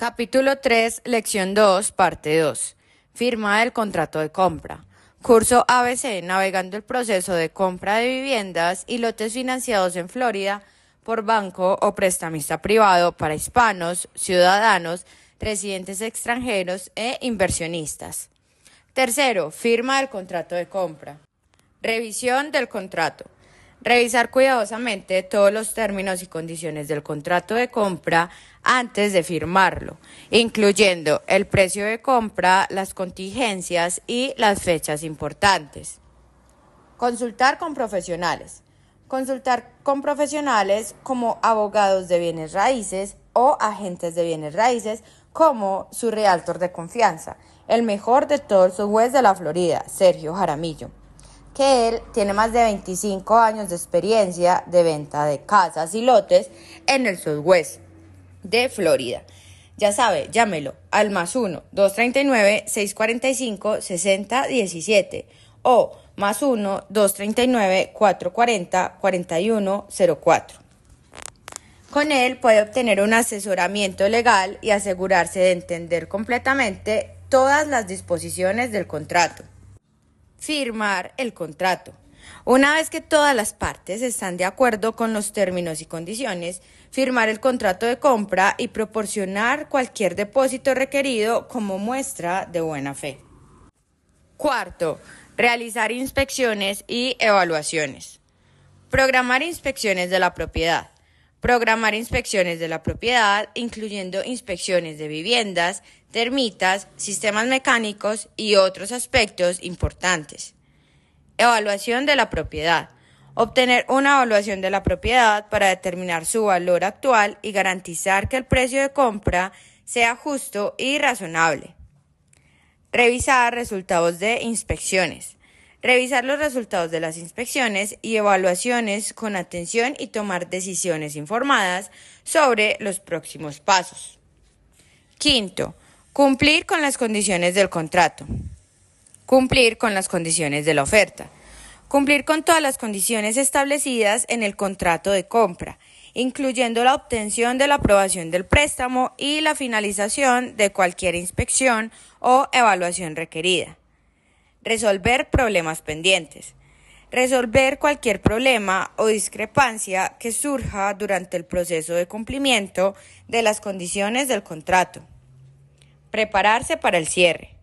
Capítulo 3, Lección 2, Parte 2. Firma del contrato de compra. Curso ABC, navegando el proceso de compra de viviendas y lotes financiados en Florida por banco o prestamista privado para hispanos, ciudadanos, residentes extranjeros e inversionistas. Tercero, firma del contrato de compra. Revisión del contrato. Revisar cuidadosamente todos los términos y condiciones del contrato de compra antes de firmarlo, incluyendo el precio de compra, las contingencias y las fechas importantes. Consultar con profesionales. Consultar con profesionales como abogados de bienes raíces o agentes de bienes raíces como su realtor de confianza, el mejor de todos los jueces de la Florida, Sergio Jaramillo que él tiene más de 25 años de experiencia de venta de casas y lotes en el Southwest de Florida. Ya sabe, llámelo al más 1-239-645-6017 o más 1-239-440-4104. Con él puede obtener un asesoramiento legal y asegurarse de entender completamente todas las disposiciones del contrato firmar el contrato. Una vez que todas las partes están de acuerdo con los términos y condiciones, firmar el contrato de compra y proporcionar cualquier depósito requerido como muestra de buena fe. Cuarto, realizar inspecciones y evaluaciones. Programar inspecciones de la propiedad programar inspecciones de la propiedad, incluyendo inspecciones de viviendas, termitas, sistemas mecánicos y otros aspectos importantes. Evaluación de la propiedad. Obtener una evaluación de la propiedad para determinar su valor actual y garantizar que el precio de compra sea justo y razonable. Revisar resultados de inspecciones revisar los resultados de las inspecciones y evaluaciones con atención y tomar decisiones informadas sobre los próximos pasos. Quinto, cumplir con las condiciones del contrato. Cumplir con las condiciones de la oferta. Cumplir con todas las condiciones establecidas en el contrato de compra, incluyendo la obtención de la aprobación del préstamo y la finalización de cualquier inspección o evaluación requerida. Resolver problemas pendientes. Resolver cualquier problema o discrepancia que surja durante el proceso de cumplimiento de las condiciones del contrato. Prepararse para el cierre.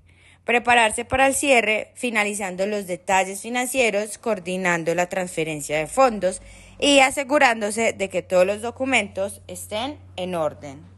Prepararse para el cierre finalizando los detalles financieros, coordinando la transferencia de fondos y asegurándose de que todos los documentos estén en orden.